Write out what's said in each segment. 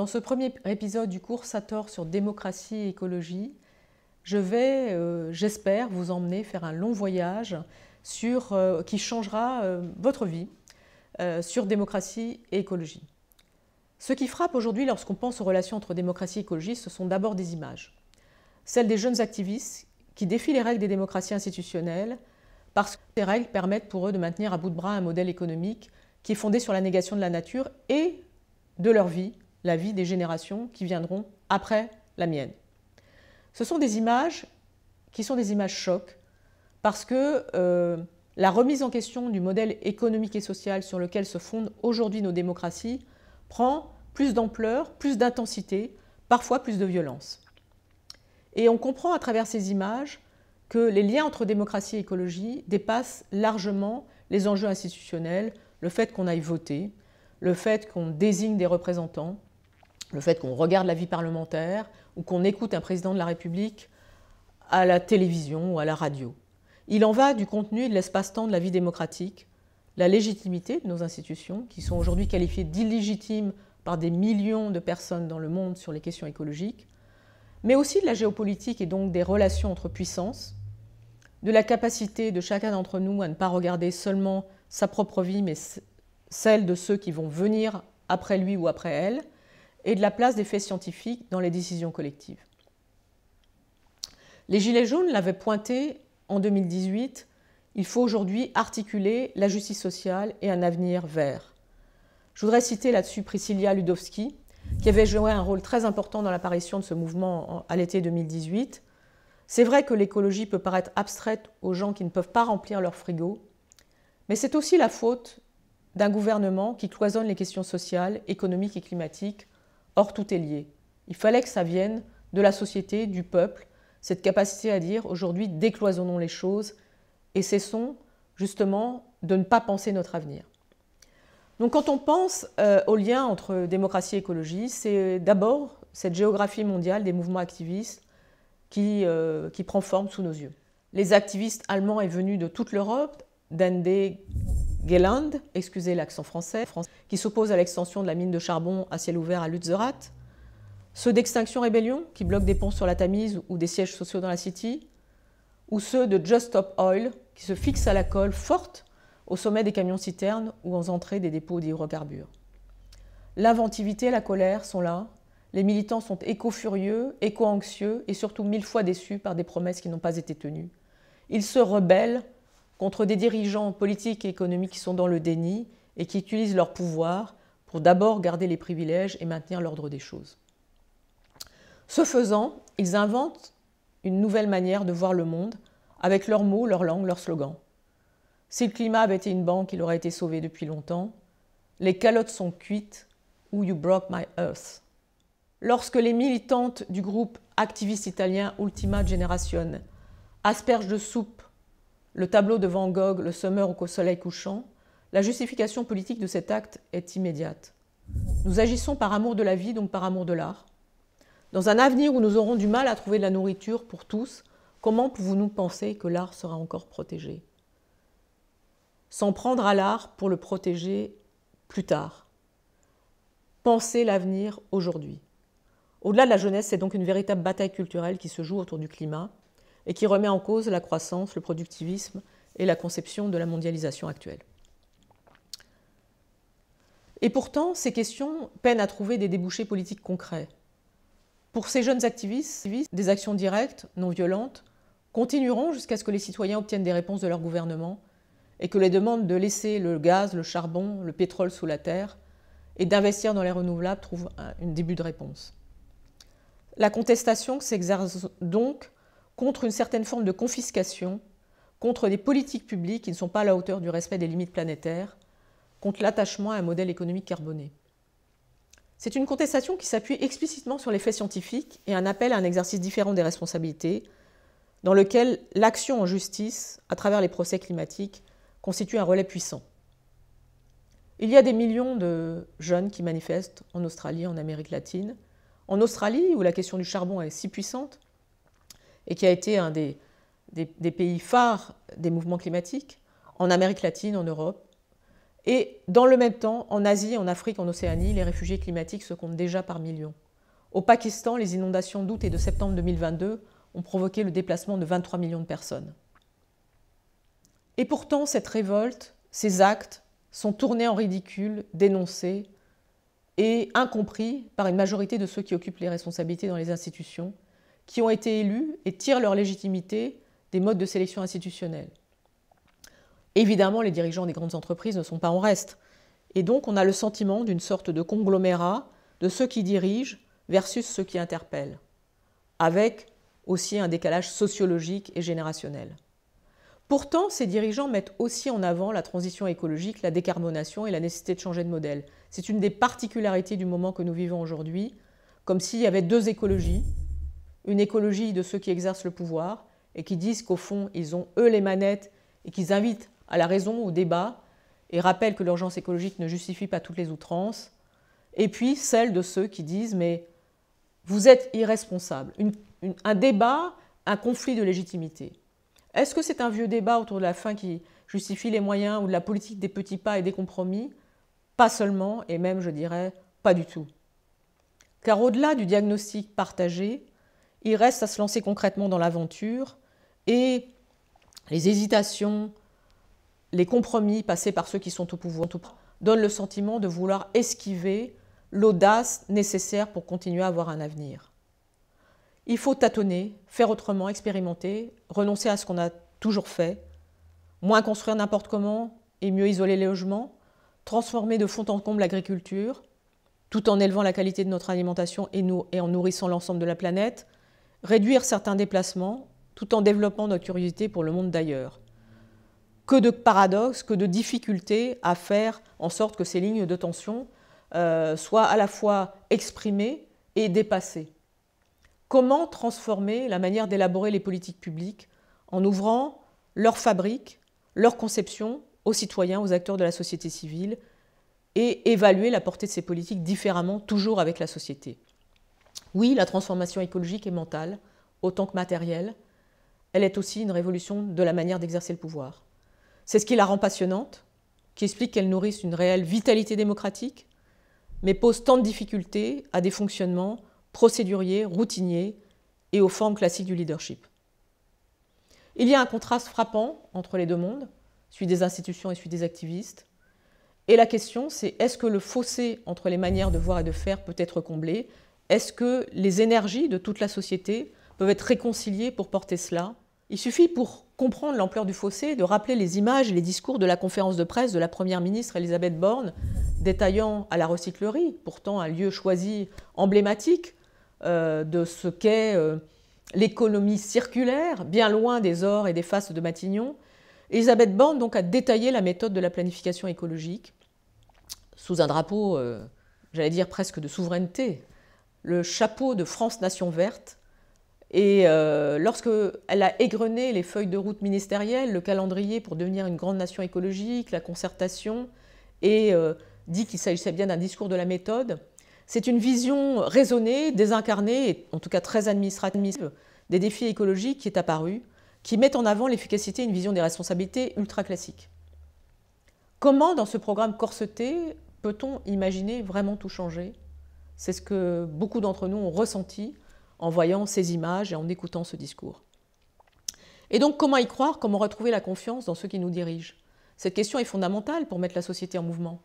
Dans ce premier épisode du cours Sator sur démocratie et écologie, je vais, euh, j'espère, vous emmener faire un long voyage sur, euh, qui changera euh, votre vie sur démocratie et écologie. Ce qui frappe aujourd'hui lorsqu'on pense aux relations entre démocratie et écologie, ce sont d'abord des images. Celles des jeunes activistes qui défient les règles des démocraties institutionnelles parce que ces règles permettent pour eux de maintenir à bout de bras un modèle économique qui est fondé sur la négation de la nature et de leur vie la vie des générations qui viendront après la mienne. Ce sont des images qui sont des images chocs parce que euh, la remise en question du modèle économique et social sur lequel se fondent aujourd'hui nos démocraties prend plus d'ampleur, plus d'intensité, parfois plus de violence. Et on comprend à travers ces images que les liens entre démocratie et écologie dépassent largement les enjeux institutionnels, le fait qu'on aille voter, le fait qu'on désigne des représentants, le fait qu'on regarde la vie parlementaire ou qu'on écoute un président de la République à la télévision ou à la radio. Il en va du contenu et de l'espace-temps de la vie démocratique, la légitimité de nos institutions, qui sont aujourd'hui qualifiées d'illégitimes par des millions de personnes dans le monde sur les questions écologiques, mais aussi de la géopolitique et donc des relations entre puissances, de la capacité de chacun d'entre nous à ne pas regarder seulement sa propre vie, mais celle de ceux qui vont venir après lui ou après elle, et de la place des faits scientifiques dans les décisions collectives. Les Gilets jaunes l'avaient pointé en 2018, il faut aujourd'hui articuler la justice sociale et un avenir vert. Je voudrais citer là-dessus Priscilla Ludowski, qui avait joué un rôle très important dans l'apparition de ce mouvement à l'été 2018. C'est vrai que l'écologie peut paraître abstraite aux gens qui ne peuvent pas remplir leur frigo, mais c'est aussi la faute d'un gouvernement qui cloisonne les questions sociales, économiques et climatiques Or, tout est lié. Il fallait que ça vienne de la société, du peuple, cette capacité à dire aujourd'hui décloisonnons les choses et cessons justement de ne pas penser notre avenir. Donc quand on pense euh, au lien entre démocratie et écologie, c'est euh, d'abord cette géographie mondiale des mouvements activistes qui, euh, qui prend forme sous nos yeux. Les activistes allemands est venus de toute l'Europe, d'Ende Geland, excusez l'accent français, qui s'oppose à l'extension de la mine de charbon à ciel ouvert à Lutzerath, ceux d'Extinction Rébellion, qui bloquent des ponts sur la Tamise ou des sièges sociaux dans la City, ou ceux de Just Stop Oil, qui se fixent à la colle forte au sommet des camions citernes ou en entrées des dépôts d'hydrocarbures. L'inventivité et la colère sont là, les militants sont éco-furieux, éco-anxieux et surtout mille fois déçus par des promesses qui n'ont pas été tenues. Ils se rebellent contre des dirigeants politiques et économiques qui sont dans le déni et qui utilisent leur pouvoir pour d'abord garder les privilèges et maintenir l'ordre des choses. Ce faisant, ils inventent une nouvelle manière de voir le monde avec leurs mots, leur langues, leurs slogans. Si le climat avait été une banque, il aurait été sauvé depuis longtemps. Les calottes sont cuites ou You broke my earth. Lorsque les militantes du groupe activiste italien Ultima Generazione aspergent de soupe le tableau de Van Gogh, le Summer au soleil couchant, la justification politique de cet acte est immédiate. Nous agissons par amour de la vie, donc par amour de l'art. Dans un avenir où nous aurons du mal à trouver de la nourriture pour tous, comment pouvons-nous penser que l'art sera encore protégé S'en prendre à l'art pour le protéger plus tard. Penser l'avenir aujourd'hui. Au-delà de la jeunesse, c'est donc une véritable bataille culturelle qui se joue autour du climat, et qui remet en cause la croissance, le productivisme et la conception de la mondialisation actuelle. Et pourtant, ces questions peinent à trouver des débouchés politiques concrets. Pour ces jeunes activistes, des actions directes, non violentes, continueront jusqu'à ce que les citoyens obtiennent des réponses de leur gouvernement et que les demandes de laisser le gaz, le charbon, le pétrole sous la terre et d'investir dans les renouvelables trouvent un début de réponse. La contestation s'exerce donc contre une certaine forme de confiscation, contre des politiques publiques qui ne sont pas à la hauteur du respect des limites planétaires, contre l'attachement à un modèle économique carboné. C'est une contestation qui s'appuie explicitement sur les faits scientifiques et un appel à un exercice différent des responsabilités, dans lequel l'action en justice, à travers les procès climatiques, constitue un relais puissant. Il y a des millions de jeunes qui manifestent en Australie, en Amérique latine. En Australie, où la question du charbon est si puissante, et qui a été un des, pays phares des mouvements climatiques en Amérique latine, en Europe. Et dans le même temps, en Asie, en Afrique, en Océanie, les réfugiés climatiques se comptent déjà par millions. Au Pakistan, les inondations d'août et de septembre 2022 ont provoqué le déplacement de 23 millions de personnes. Et pourtant, cette révolte, ces actes sont tournés en ridicule, dénoncés et incompris par une majorité de ceux qui occupent les responsabilités dans les institutions qui ont été élus et tirent leur légitimité des modes de sélection institutionnelle. Évidemment, les dirigeants des grandes entreprises ne sont pas en reste. Et donc, on a le sentiment d'une sorte de conglomérat de ceux qui dirigent versus ceux qui interpellent, avec aussi un décalage sociologique et générationnel. Pourtant, ces dirigeants mettent aussi en avant la transition écologique, la décarbonation et la nécessité de changer de modèle. C'est une des particularités du moment que nous vivons aujourd'hui, comme s'il y avait deux écologies, une écologie de ceux qui exercent le pouvoir et qui disent qu'au fond, ils ont eux les manettes et qu'ils invitent à la raison, au débat, et rappellent que l'urgence écologique ne justifie pas toutes les outrances. Et puis celle de ceux qui disent mais vous êtes irresponsable. un débat, un conflit de légitimité. Est-ce que c'est un vieux débat autour de la fin qui justifie les moyens ou de la politique des petits pas et des compromis Pas seulement, et même je dirais pas du tout. Car au-delà du diagnostic partagé, il reste à se lancer concrètement dans l'aventure et les hésitations, les compromis passés par ceux qui sont au pouvoir donnent le sentiment de vouloir esquiver l'audace nécessaire pour continuer à avoir un avenir. Il faut tâtonner, faire autrement, expérimenter, renoncer à ce qu'on a toujours fait, moins construire n'importe comment et mieux isoler les logements, transformer de fond en comble l'agriculture, tout en élevant la qualité de notre alimentation et, nous, et en nourrissant l'ensemble de la planète, réduire certains déplacements tout en développant notre curiosité pour le monde d'ailleurs. Que de paradoxes, que de difficultés à faire en sorte que ces lignes de tension euh, soient à la fois exprimées et dépassées. Comment transformer la manière d'élaborer les politiques publiques en ouvrant leur fabrique, leur conception aux citoyens, aux acteurs de la société civile et évaluer la portée de ces politiques différemment, toujours avec la société. Oui, la transformation écologique et mentale, autant que matérielle. Elle est aussi une révolution de la manière d'exercer le pouvoir. C'est ce qui la rend passionnante, qui explique qu'elle nourrisse une réelle vitalité démocratique, mais pose tant de difficultés à des fonctionnements procéduriers, routiniers et aux formes classiques du leadership. Il y a un contraste frappant entre les deux mondes, celui des institutions et celui des activistes. Et la question, c'est est-ce que le fossé entre les manières de voir et de faire peut être comblé est-ce que les énergies de toute la société peuvent être réconciliées pour porter cela Il suffit pour comprendre l'ampleur du fossé de rappeler les images et les discours de la conférence de presse de la Première ministre Elisabeth Borne détaillant à la recyclerie, pourtant un lieu choisi emblématique euh, de ce qu'est euh, l'économie circulaire, bien loin des ors et des faces de Matignon. Elisabeth Borne donc a détaillé la méthode de la planification écologique sous un drapeau, euh, j'allais dire presque de souveraineté, le chapeau de France Nation Verte. Et euh, lorsque elle a égrené les feuilles de route ministérielles, le calendrier pour devenir une grande nation écologique, la concertation, et euh, dit qu'il s'agissait bien d'un discours de la méthode, c'est une vision raisonnée, désincarnée, en tout cas très administrative, des défis écologiques qui est apparue, qui met en avant l'efficacité et une vision des responsabilités ultra classiques. Comment, dans ce programme corseté, peut-on imaginer vraiment tout changer c'est ce que beaucoup d'entre nous ont ressenti en voyant ces images et en écoutant ce discours. Et donc, comment y croire Comment retrouver la confiance dans ceux qui nous dirigent Cette question est fondamentale pour mettre la société en mouvement.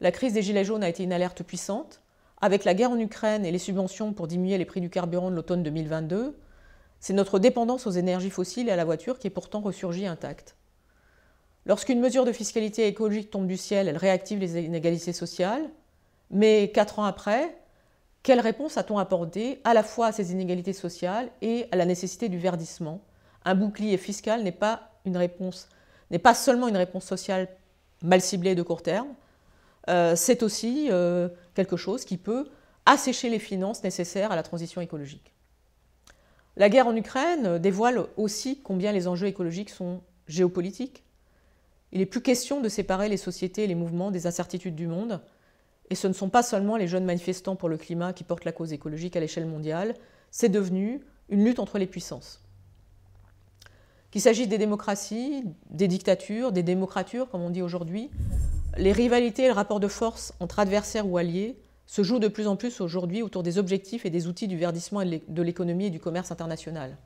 La crise des Gilets jaunes a été une alerte puissante. Avec la guerre en Ukraine et les subventions pour diminuer les prix du carburant de l'automne 2022, c'est notre dépendance aux énergies fossiles et à la voiture qui est pourtant ressurgie intacte. Lorsqu'une mesure de fiscalité écologique tombe du ciel, elle réactive les inégalités sociales, mais quatre ans après, quelle réponse a-t-on apporté à la fois à ces inégalités sociales et à la nécessité du verdissement Un bouclier fiscal n'est pas seulement une réponse sociale mal ciblée de court terme, euh, c'est aussi euh, quelque chose qui peut assécher les finances nécessaires à la transition écologique. La guerre en Ukraine dévoile aussi combien les enjeux écologiques sont géopolitiques. Il n'est plus question de séparer les sociétés et les mouvements des incertitudes du monde, et ce ne sont pas seulement les jeunes manifestants pour le climat qui portent la cause écologique à l'échelle mondiale, c'est devenu une lutte entre les puissances. Qu'il s'agisse des démocraties, des dictatures, des démocratures, comme on dit aujourd'hui, les rivalités et le rapport de force entre adversaires ou alliés se jouent de plus en plus aujourd'hui autour des objectifs et des outils du verdissement de l'économie et du commerce international.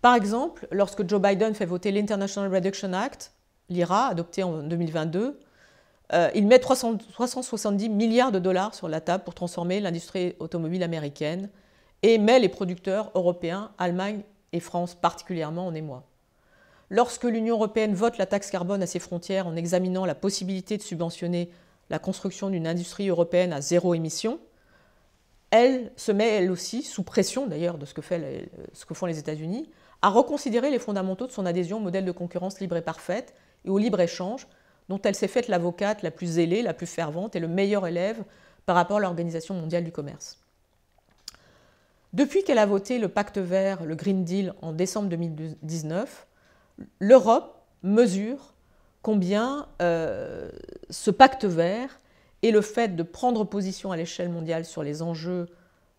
Par exemple, lorsque Joe Biden fait voter l'International Reduction Act, l'IRA, adopté en 2022, euh, il met 370 milliards de dollars sur la table pour transformer l'industrie automobile américaine et met les producteurs européens, Allemagne et France particulièrement en émoi. Lorsque l'Union européenne vote la taxe carbone à ses frontières en examinant la possibilité de subventionner la construction d'une industrie européenne à zéro émission, elle se met elle aussi, sous pression d'ailleurs de ce que font les États-Unis, à reconsidérer les fondamentaux de son adhésion au modèle de concurrence libre et parfaite et au libre-échange dont elle s'est faite l'avocate la plus zélée, la plus fervente et le meilleur élève par rapport à l'Organisation mondiale du commerce. Depuis qu'elle a voté le pacte vert, le Green Deal, en décembre 2019, l'Europe mesure combien euh, ce pacte vert et le fait de prendre position à l'échelle mondiale sur les enjeux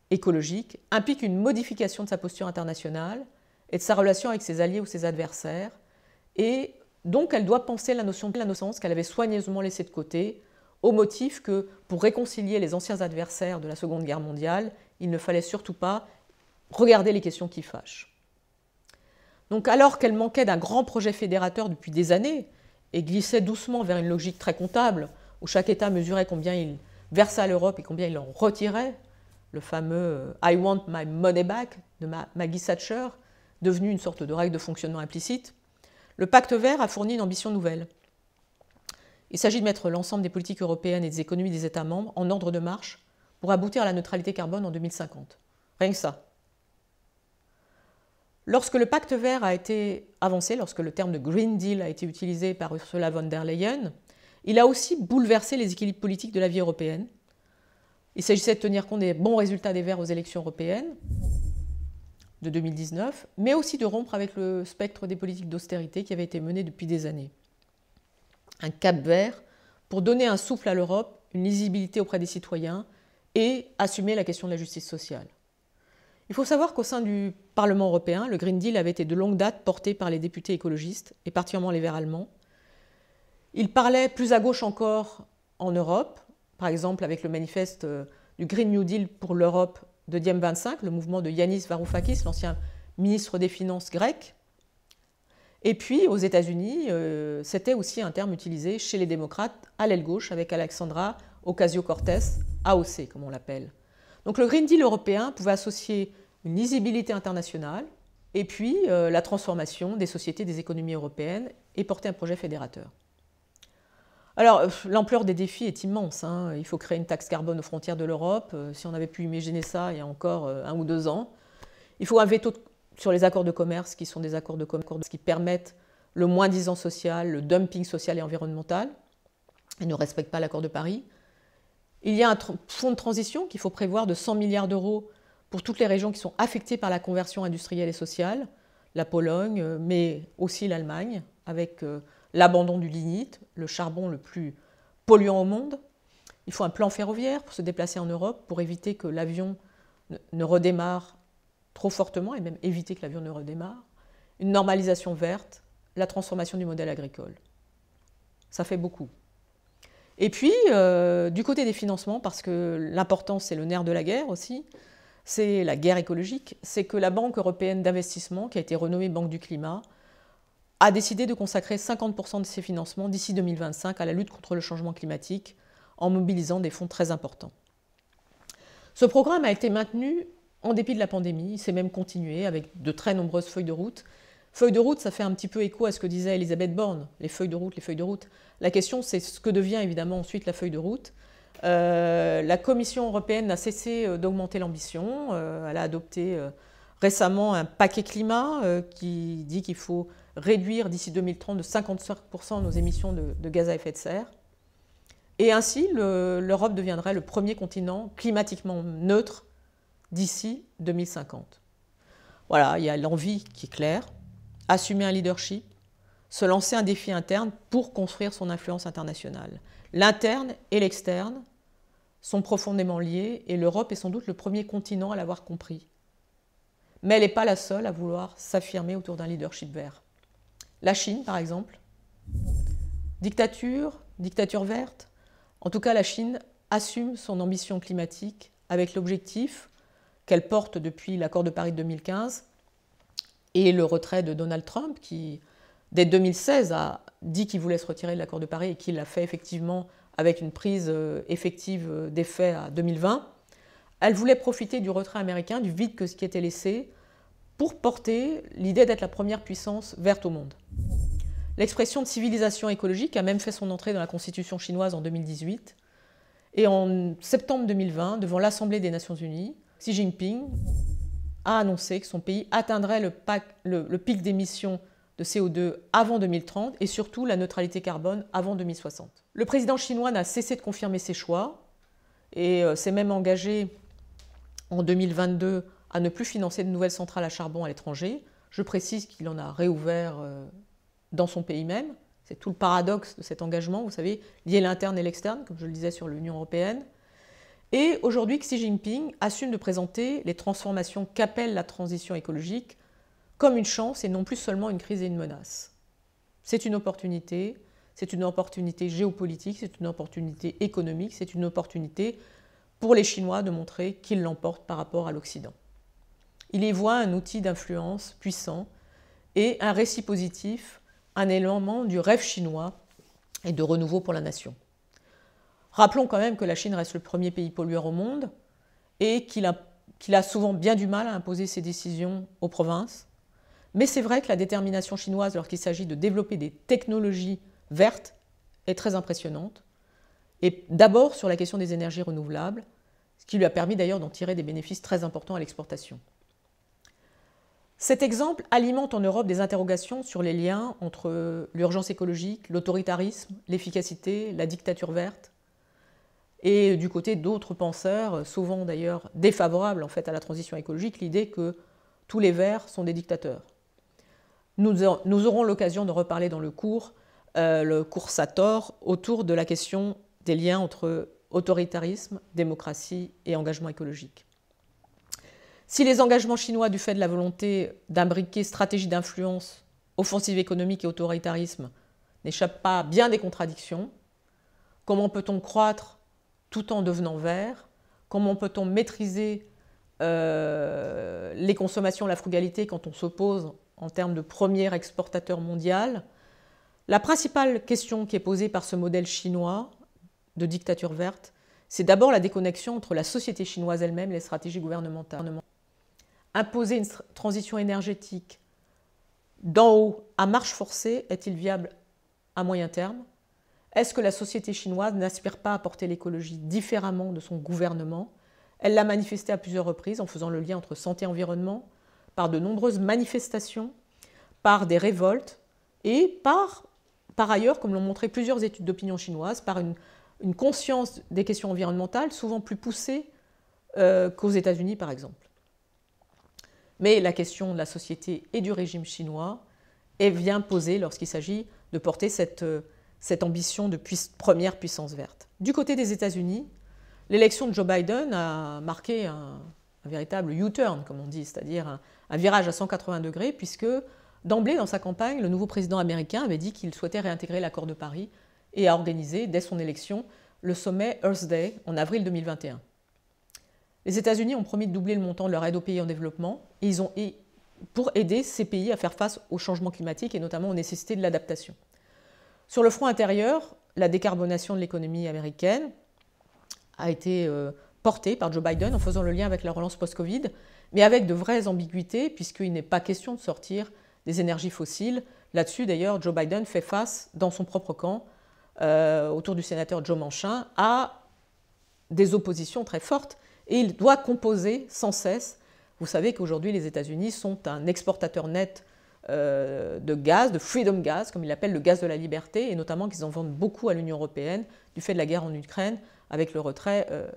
écologiques impliquent une modification de sa posture internationale et de sa relation avec ses alliés ou ses adversaires et donc elle doit penser la notion de l'innocence qu'elle avait soigneusement laissée de côté, au motif que pour réconcilier les anciens adversaires de la Seconde Guerre mondiale, il ne fallait surtout pas regarder les questions qui fâchent. Donc alors qu'elle manquait d'un grand projet fédérateur depuis des années et glissait doucement vers une logique très comptable, où chaque État mesurait combien il versait à l'Europe et combien il en retirait, le fameux euh, I want my money back de Maggie Thatcher, devenu une sorte de règle de fonctionnement implicite, le pacte vert a fourni une ambition nouvelle. Il s'agit de mettre l'ensemble des politiques européennes et des économies des États membres en ordre de marche pour aboutir à la neutralité carbone en 2050. Rien que ça. Lorsque le pacte vert a été avancé, lorsque le terme de Green Deal a été utilisé par Ursula von der Leyen, il a aussi bouleversé les équilibres politiques de la vie européenne. Il s'agissait de tenir compte des bons résultats des Verts aux élections européennes, de 2019, mais aussi de rompre avec le spectre des politiques d'austérité qui avait été menées depuis des années. Un cap vert pour donner un souffle à l'Europe, une lisibilité auprès des citoyens et assumer la question de la justice sociale. Il faut savoir qu'au sein du Parlement européen, le Green Deal avait été de longue date porté par les députés écologistes, et particulièrement les Verts allemands. Il parlait plus à gauche encore en Europe, par exemple avec le manifeste euh, du Green New Deal pour l'Europe de Diem 25, le mouvement de Yanis Varoufakis, l'ancien ministre des Finances grec. Et puis aux États-Unis, euh, c'était aussi un terme utilisé chez les démocrates à l'aile gauche avec Alexandra Ocasio-Cortez, AOC comme on l'appelle. Donc le Green Deal européen pouvait associer une lisibilité internationale et puis euh, la transformation des sociétés des économies européennes et porter un projet fédérateur. Alors, euh, l'ampleur des défis est immense. Hein. Il faut créer une taxe carbone aux frontières de l'Europe. Euh, si on avait pu imaginer ça il y a encore euh, un ou deux ans. Il faut un veto sur les accords de commerce, qui sont des accords de commerce qui permettent le moins-disant social, le dumping social et environnemental. Ils ne respectent pas l'accord de Paris. Il y a un fonds de transition qu'il faut prévoir de 100 milliards d'euros pour toutes les régions qui sont affectées par la conversion industrielle et sociale, la Pologne, mais aussi l'Allemagne, avec l'abandon du lignite, le charbon le plus polluant au monde. Il faut un plan ferroviaire pour se déplacer en Europe, pour éviter que l'avion ne redémarre trop fortement, et même éviter que l'avion ne redémarre. Une normalisation verte, la transformation du modèle agricole. Ça fait beaucoup. Et puis, euh, du côté des financements, parce que l'importance, c'est le nerf de la guerre aussi, c'est la guerre écologique, c'est que la Banque européenne d'investissement, qui a été renommée Banque du climat, a décidé de consacrer 50% de ses financements d'ici 2025 à la lutte contre le changement climatique en mobilisant des fonds très importants. Ce programme a été maintenu en dépit de la pandémie, il s'est même continué avec de très nombreuses feuilles de route. Feuilles de route, ça fait un petit peu écho à ce que disait Elisabeth Borne, les feuilles de route, les feuilles de route. La question, c'est ce que devient évidemment ensuite la feuille de route. Euh, la Commission européenne n'a cessé euh, d'augmenter l'ambition. Euh, elle a adopté récemment un paquet climat qui dit qu'il faut réduire d'ici 2030 de 55% nos émissions de, gaz à effet de serre. Et ainsi, l'Europe deviendrait le premier continent climatiquement neutre d'ici 2050. Voilà, il y a l'envie qui est claire, assumer un leadership, se lancer un défi interne pour construire son influence internationale. L'interne et l'externe sont profondément liés et l'Europe est sans doute le premier continent à l'avoir compris. Mais elle n'est pas la seule à vouloir s'affirmer autour d'un leadership vert. La Chine, par exemple. Dictature, dictature verte. En tout cas, la Chine assume son ambition climatique avec l'objectif qu'elle porte depuis l'accord de Paris de 2015 et le retrait de Donald Trump, qui, dès 2016, a dit qu'il voulait se retirer de l'accord de Paris et qu'il l'a fait effectivement avec une prise euh, effective euh, d'effet à 2020. Elle voulait profiter du retrait américain, du vide que ce qui était laissé, pour porter l'idée d'être la première puissance verte au monde. L'expression de civilisation écologique a même fait son entrée dans la constitution chinoise en 2018. Et en septembre 2020, devant l'Assemblée des Nations Unies, Xi Jinping a annoncé que son pays atteindrait le, pic d'émissions de CO2 avant 2030 et surtout la neutralité carbone avant 2060. Le président chinois n'a cessé de confirmer ses choix et euh, s'est même engagé en 2022 à ne plus financer de nouvelles centrales à charbon à l'étranger. Je précise qu'il en a réouvert euh, dans son pays même. C'est tout le paradoxe de cet engagement, vous savez, lié l'interne et l'externe, comme je le disais sur l'Union européenne. Et aujourd'hui, Xi Jinping assume de présenter les transformations qu'appelle la transition écologique comme une chance et non plus seulement une crise et une menace. C'est une opportunité, c'est une opportunité géopolitique, c'est une opportunité économique, c'est une opportunité pour les Chinois de montrer qu'ils l'emportent par rapport à l'Occident. Il y voit un outil d'influence puissant et un récit positif, un élément du rêve chinois et de renouveau pour la nation. Rappelons quand même que la Chine reste le premier pays pollueur au monde et qu'il a, qu'il a souvent bien du mal à imposer ses décisions aux provinces. Mais c'est vrai que la détermination chinoise lorsqu'il s'agit de développer des technologies vertes est très impressionnante. Et d'abord sur la question des énergies renouvelables, ce qui lui a permis d'ailleurs d'en tirer des bénéfices très importants à l'exportation. Cet exemple alimente en Europe des interrogations sur les liens entre euh, l'urgence écologique, l'autoritarisme, l'efficacité, la dictature verte, et euh, du côté d'autres penseurs, euh, souvent d'ailleurs défavorables en fait à la transition écologique, l'idée que tous les verts sont des dictateurs. Nous, aurons l'occasion de reparler dans le cours, le cours Sator, autour de la question des liens entre autoritarisme, démocratie et engagement écologique. Si les engagements chinois, du fait de la volonté d'imbriquer stratégie d'influence, offensive économique et autoritarisme, n'échappent pas bien des contradictions, comment peut-on croître tout en devenant vert Comment peut-on maîtriser euh, les consommations, la frugalité quand on s'oppose en termes de premier exportateur mondial La principale question qui est posée par ce modèle chinois de dictature verte, c'est d'abord la déconnexion entre la société chinoise elle-même et les stratégies gouvernementales. Imposer une transition énergétique d'en haut à marche forcée est-il viable à moyen terme Est-ce que la société chinoise n'aspire pas à porter l'écologie différemment de son gouvernement Elle l'a manifesté à plusieurs reprises en faisant le lien entre santé et environnement, par de nombreuses manifestations, par des révoltes et par, par ailleurs, comme l'ont montré plusieurs études d'opinion chinoise, par une, conscience des questions environnementales souvent plus poussée euh, qu'aux États-Unis par exemple. Mais la question de la société et du régime chinois est bien posée lorsqu'il s'agit de porter cette, euh, ambition de première puissance verte. Du côté des États-Unis, l'élection de Joe Biden a marqué un, véritable U-turn, comme on dit, c'est-à-dire un, un, virage à 180 degrés, puisque d'emblée, dans sa campagne, le nouveau président américain avait dit qu'il souhaitait réintégrer l'accord de Paris et a organisé, dès son élection, le sommet Earth Day en avril 2021. Les États-Unis ont promis de doubler le montant de leur aide aux pays en développement et ils ont, pour aider ces pays à faire face au changement climatique et notamment aux nécessités de l'adaptation. Sur le front intérieur, la décarbonation de l'économie américaine a été euh, portée par Joe Biden en faisant le lien avec la relance post-Covid, mais avec de vraies ambiguïtés puisqu'il n'est pas question de sortir des énergies fossiles. Là-dessus, d'ailleurs, Joe Biden fait face dans son propre camp, euh, autour du sénateur Joe Manchin, à des oppositions très fortes et il doit composer sans cesse. Vous savez qu'aujourd'hui, les États-Unis sont un exportateur net euh, de gaz, de freedom gas, comme ils l'appellent, le gaz de la liberté, et notamment qu'ils en vendent beaucoup à l'Union européenne du fait de la guerre en Ukraine avec le retrait, euh,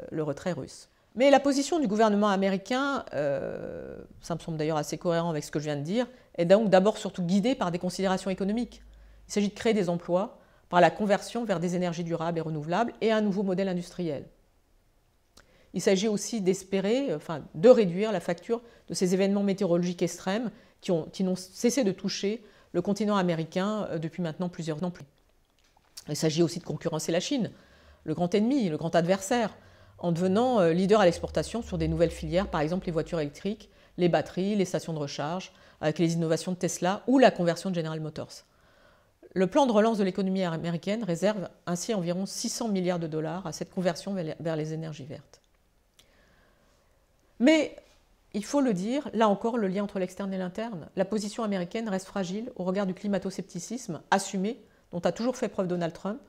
russe. Mais la position du gouvernement américain, euh, ça me semble d'ailleurs assez cohérent avec ce que je viens de dire, est donc d'abord surtout guidée par des considérations économiques. Il s'agit de créer des emplois par la conversion vers des énergies durables et renouvelables et un nouveau modèle industriel. Il s'agit aussi d'espérer, enfin, de réduire la facture de ces événements météorologiques extrêmes qui, n'ont cessé de toucher le continent américain euh, depuis maintenant plusieurs ans. Il s'agit aussi de concurrencer la Chine, le grand ennemi, le grand adversaire, en devenant euh, leader à l'exportation sur des nouvelles filières, par exemple les voitures électriques, les batteries, les stations de recharge, avec les innovations de Tesla ou la conversion de General Motors. Le plan de relance de l'économie américaine réserve ainsi environ 600 milliards de dollars à cette conversion vers les énergies vertes. Mais il faut le dire, là encore, le lien entre l'externe et l'interne, la position américaine reste fragile au regard du climato-scepticisme assumé dont a toujours fait preuve Donald Trump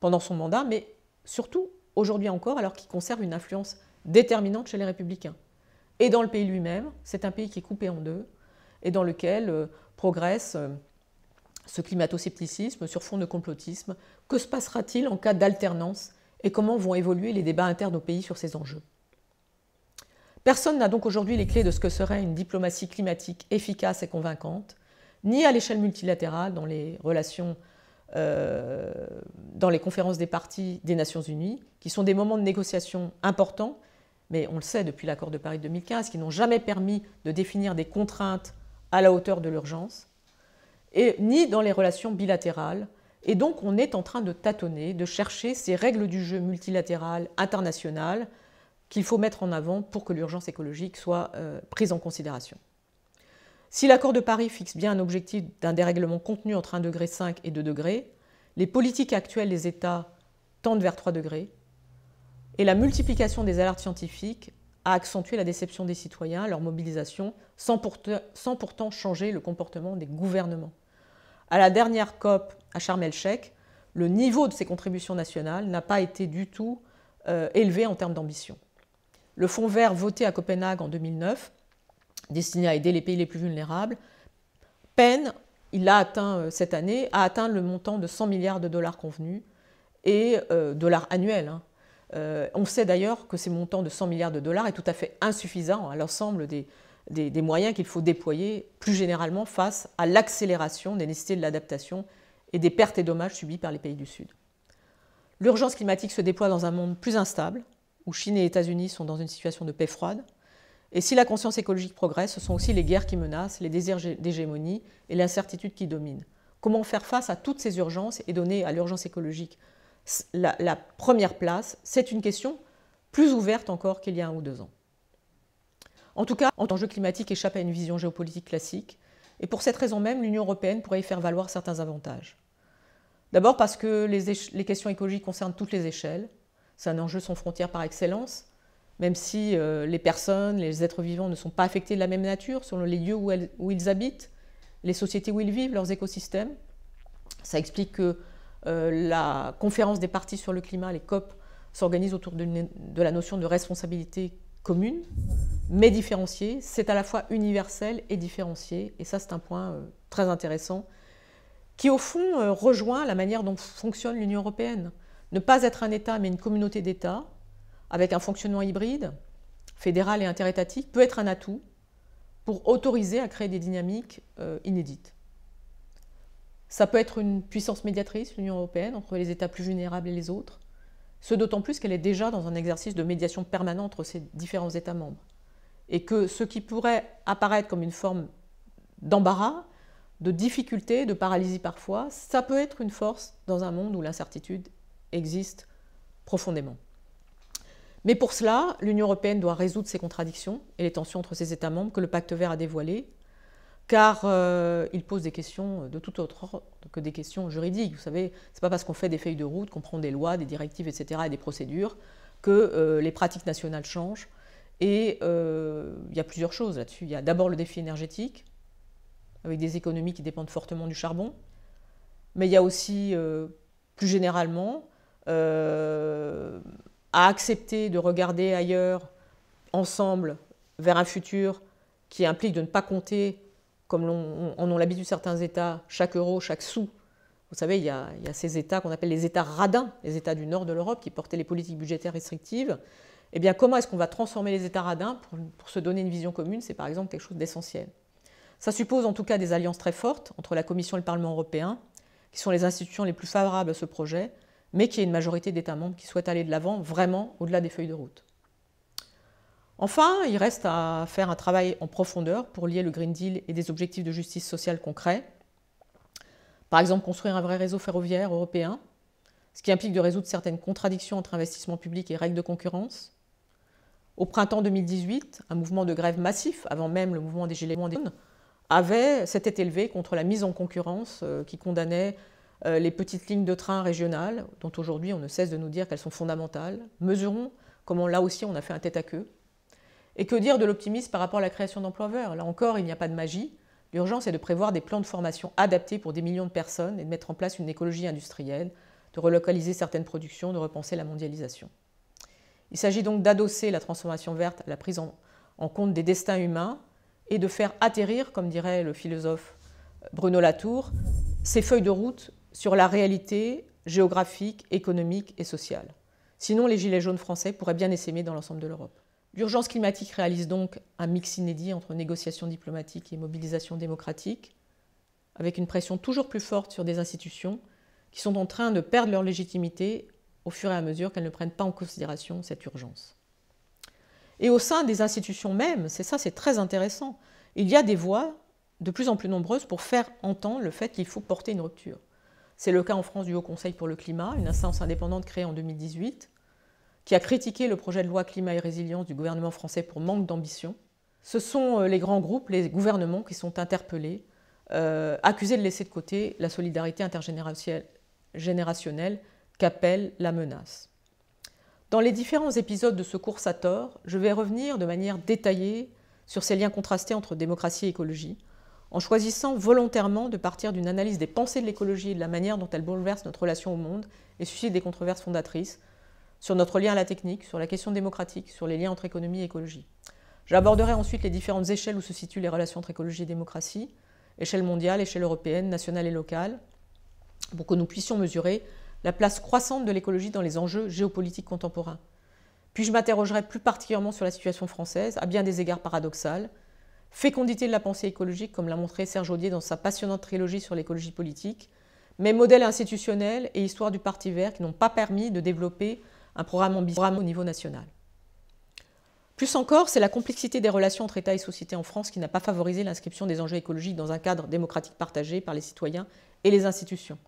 pendant son mandat, mais surtout aujourd'hui encore, alors qu'il conserve une influence déterminante chez les républicains. Et dans le pays lui-même, c'est un pays qui est coupé en deux et dans lequel euh, progresse euh, ce climato-scepticisme sur fond de complotisme. Que se passera-t-il en cas d'alternance et comment vont évoluer les débats internes au pays sur ces enjeux Personne n'a donc aujourd'hui les clés de ce que serait une diplomatie climatique efficace et convaincante, ni à l'échelle multilatérale dans les relations, euh, dans les conférences des partis des Nations Unies, qui sont des moments de négociation importants, mais on le sait depuis l'accord de Paris 2015, qui n'ont jamais permis de définir des contraintes à la hauteur de l'urgence, ni dans les relations bilatérales. Et donc on est en train de tâtonner, de chercher ces règles du jeu multilatérales, internationales, qu'il faut mettre en avant pour que l'urgence écologique soit euh, prise en considération. Si l'accord de Paris fixe bien un objectif d'un dérèglement contenu entre 1,5 degré et 2 degrés, les politiques actuelles des États tendent vers 3 degrés et la multiplication des alertes scientifiques a accentué la déception des citoyens, leur mobilisation, sans, pourtant changer le comportement des gouvernements. À la dernière COP à Sharm el-Sheikh, le niveau de ces contributions nationales n'a pas été du tout euh, élevé en termes d'ambition. Le fonds vert voté à Copenhague en 2009, destiné à aider les pays les plus vulnérables, peine, il l'a atteint euh, cette année, à atteindre le montant de 100 milliards de dollars convenus et euh, dollars annuels. Hein. Euh, on sait d'ailleurs que ces montants de 100 milliards de dollars est tout à fait insuffisant à l'ensemble des, des moyens qu'il faut déployer plus généralement face à l'accélération des nécessités de l'adaptation et des pertes et dommages subis par les pays du Sud. L'urgence climatique se déploie dans un monde plus instable, où Chine et États-Unis sont dans une situation de paix froide. Et si la conscience écologique progresse, ce sont aussi les guerres qui menacent, les désirs d'hégémonie et l'incertitude qui dominent. Comment faire face à toutes ces urgences et donner à l'urgence écologique la, première place C'est une question plus ouverte encore qu'il y a un ou deux ans. En tout cas, en jeu climatique échappe à une vision géopolitique classique, et pour cette raison même, l'Union européenne pourrait y faire valoir certains avantages. D'abord parce que les questions écologiques concernent toutes les échelles, c'est un enjeu sans frontières par excellence, même si euh, les personnes, les êtres vivants ne sont pas affectés de la même nature selon les lieux où, ils habitent, les sociétés où ils vivent, leurs écosystèmes. Ça explique que euh, la conférence des parties sur le climat, les COP, s'organise autour de, la notion de responsabilité commune, mais différenciée. C'est à la fois universel et différencié, et ça c'est un point euh, très intéressant qui au fond rejoint la manière dont fonctionne l'Union européenne ne pas être un État mais une communauté d'États, avec un fonctionnement hybride, fédéral et interétatique, peut être un atout pour autoriser à créer des dynamiques euh, inédites. Ça peut être une puissance médiatrice, l'Union européenne, entre les États plus vulnérables et les autres, ce d'autant plus qu'elle est déjà dans un exercice de médiation permanente entre ces différents États membres. Et que ce qui pourrait apparaître comme une forme d'embarras, de difficulté, de paralysie parfois, ça peut être une force dans un monde où l'incertitude existe profondément. Mais pour cela, l'Union européenne doit résoudre ces contradictions et les tensions entre ses États membres que le pacte vert a dévoilées, car euh, il pose des questions de tout autre ordre que des questions juridiques. Vous savez, ce n'est pas parce qu'on fait des feuilles de route, qu'on prend des lois, des directives, etc., et des procédures, que euh, les pratiques nationales changent. Et euh, il y a plusieurs choses là-dessus. Il y a d'abord le défi énergétique, avec des économies qui dépendent fortement du charbon, mais il y a aussi, plus généralement, euh, à accepter de regarder ailleurs, ensemble, vers un futur qui implique de ne pas compter, comme en ont l'habitude certains États, chaque euro, chaque sou. Vous savez, il y a, ces États qu'on appelle les États radins, les États du nord de l'Europe, qui portaient les politiques budgétaires restrictives. Eh bien, comment est-ce qu'on va transformer les États radins pour se donner une vision commune C'est par exemple quelque chose d'essentiel. Ça suppose en tout cas des alliances très fortes entre la Commission et le Parlement européen, qui sont les institutions les plus favorables à ce projet, mais qu'il y ait une majorité d'États membres qui souhaitent aller de l'avant vraiment au-delà des feuilles de route. Enfin, il reste à faire un travail en profondeur pour lier le Green Deal et des objectifs de justice sociale concrets. Par exemple, construire un vrai réseau ferroviaire européen, ce qui implique de résoudre certaines contradictions entre investissement public et règles de concurrence. Au printemps 2018, un mouvement de grève massif, avant même le mouvement des Gilets jaunes, avait s'était élevé contre la mise en concurrence euh, qui condamnait euh, les petites lignes de train régionales, dont aujourd'hui on ne cesse de nous dire qu'elles sont fondamentales. Mesurons comment là aussi on a fait un tête à queue. Et que dire de l'optimisme par rapport à la création d'emplois verts Là encore, il n'y a pas de magie. L'urgence est de prévoir des plans de formation adaptés pour des millions de personnes et de mettre en place une écologie industrielle, de relocaliser certaines productions, de repenser la mondialisation. Il s'agit donc d'adosser la transformation verte à la prise en, en, compte des destins humains et de faire atterrir, comme dirait le philosophe Bruno Latour, ces feuilles de route sur la réalité géographique, économique et sociale. Sinon, les gilets jaunes français pourraient bien essaimer dans l'ensemble de l'Europe. L'urgence climatique réalise donc un mix inédit entre négociations diplomatiques et mobilisation démocratique, avec une pression toujours plus forte sur des institutions qui sont en train de perdre leur légitimité au fur et à mesure qu'elles ne prennent pas en considération cette urgence. Et au sein des institutions mêmes, c'est ça, c'est très intéressant, il y a des voix de plus en plus nombreuses pour faire entendre le fait qu'il faut porter une rupture. C'est le cas en France du Haut Conseil pour le climat, une instance indépendante créée en 2018, qui a critiqué le projet de loi climat et résilience du gouvernement français pour manque d'ambition. Ce sont euh, les grands groupes, les gouvernements qui sont interpellés, euh, accusés de laisser de côté la solidarité intergénérationnelle qu'appelle la menace. Dans les différents épisodes de ce cours à tort, je vais revenir de manière détaillée sur ces liens contrastés entre démocratie et écologie, en choisissant volontairement de partir d'une analyse des pensées de l'écologie et de la manière dont elle bouleverse notre relation au monde et suscite des controverses fondatrices sur notre lien à la technique, sur la question démocratique, sur les liens entre économie et écologie. J'aborderai ensuite les différentes échelles où se situent les relations entre écologie et démocratie, échelle mondiale, échelle européenne, nationale et locale, pour que nous puissions mesurer la place croissante de l'écologie dans les enjeux géopolitiques contemporains. Puis je m'interrogerai plus particulièrement sur la situation française, à bien des égards paradoxale, Fécondité de la pensée écologique, comme l'a montré Serge Audier dans sa passionnante trilogie sur l'écologie politique, mais modèles institutionnels et histoire du Parti vert qui n'ont pas permis de développer un programme ambitieux au niveau national. Plus encore, c'est la complexité des relations entre État et sociétés en France qui n'a pas favorisé l'inscription des enjeux écologiques dans un cadre démocratique partagé par les citoyens et les institutions.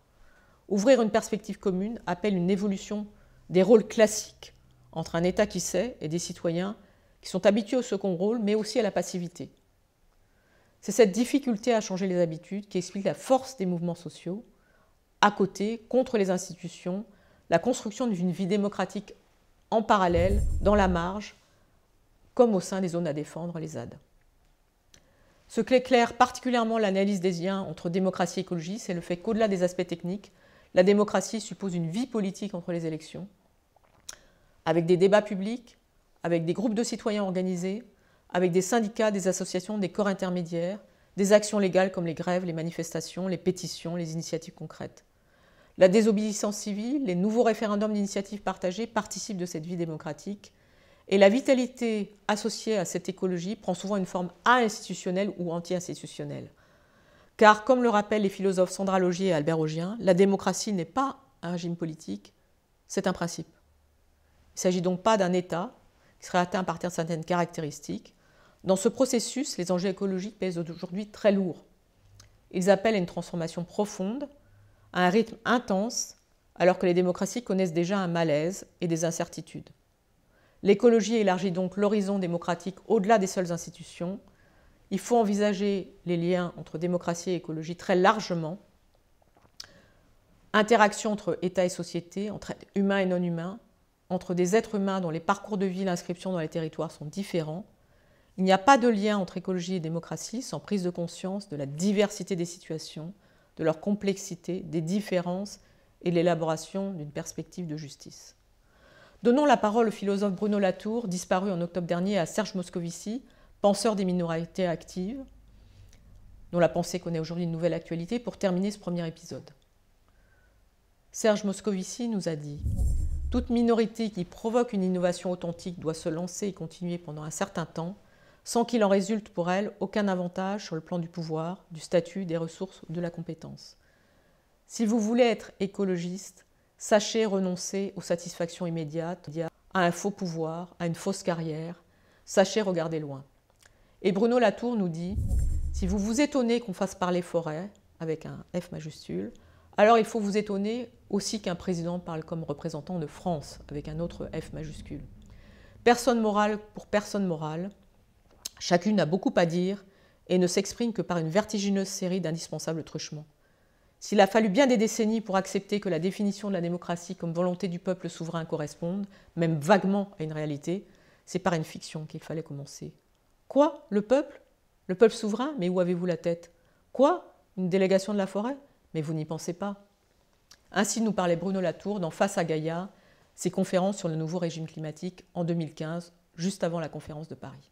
Ouvrir une perspective commune appelle une évolution des rôles classiques entre un État qui sait et des citoyens qui sont habitués au second rôle, mais aussi à la passivité. C'est cette difficulté à changer les habitudes qui explique la force des mouvements sociaux, à côté, contre les institutions, la construction d'une vie démocratique en parallèle, dans la marge, comme au sein des zones à défendre, les ZAD. Ce éclaire particulièrement l'analyse des liens entre démocratie et écologie, c'est le fait qu'au-delà des aspects techniques, la démocratie suppose une vie politique entre les élections, avec des débats publics, avec des groupes de citoyens organisés, avec des syndicats, des associations, des corps intermédiaires, des actions légales comme les grèves, les manifestations, les pétitions, les initiatives concrètes. La désobéissance civile, les nouveaux référendums d'initiatives partagées participent de cette vie démocratique et la vitalité associée à cette écologie prend souvent une forme institutionnelle ou anti-institutionnelle. Car, comme le rappellent les philosophes Sandra Logier et Albert Augien, la démocratie n'est pas un régime politique, c'est un principe. Il ne s'agit donc pas d'un État qui serait atteint à partir de certaines caractéristiques, dans ce processus, les enjeux écologiques pèsent aujourd'hui très lourd. Ils appellent à une transformation profonde, à un rythme intense, alors que les démocraties connaissent déjà un malaise et des incertitudes. L'écologie élargit donc l'horizon démocratique au-delà des seules institutions. Il faut envisager les liens entre démocratie et écologie très largement. Interaction entre État et société, entre humains et non humains, entre des êtres humains dont les parcours de vie, l'inscription dans les territoires sont différents, il n'y a pas de lien entre écologie et démocratie sans prise de conscience de la diversité des situations, de leur complexité, des différences et l'élaboration d'une perspective de justice. Donnons la parole au philosophe Bruno Latour, disparu en octobre dernier à Serge Moscovici, penseur des minorités actives, dont la pensée connaît aujourd'hui une nouvelle actualité, pour terminer ce premier épisode. Serge Moscovici nous a dit Toute minorité qui provoque une innovation authentique doit se lancer et continuer pendant un certain temps sans qu'il en résulte pour elle aucun avantage sur le plan du pouvoir, du statut, des ressources ou de la compétence. Si vous voulez être écologiste, sachez renoncer aux satisfactions immédiates, à un faux pouvoir, à une fausse carrière, sachez regarder loin. Et Bruno Latour nous dit si vous vous étonnez qu'on fasse parler forêt, avec un F majuscule, alors il faut vous étonner aussi qu'un président parle comme représentant de France, avec un autre F majuscule. Personne morale pour personne morale, Chacune a beaucoup à dire et ne s'exprime que par une vertigineuse série d'indispensables truchements. S'il a fallu bien des décennies pour accepter que la définition de la démocratie comme volonté du peuple souverain corresponde, même vaguement, à une réalité, c'est par une fiction qu'il fallait commencer. Quoi Le peuple Le peuple souverain Mais où avez-vous la tête Quoi Une délégation de la forêt Mais vous n'y pensez pas. Ainsi nous parlait Bruno Latour dans Face à Gaïa, ses conférences sur le nouveau régime climatique en 2015, juste avant la conférence de Paris.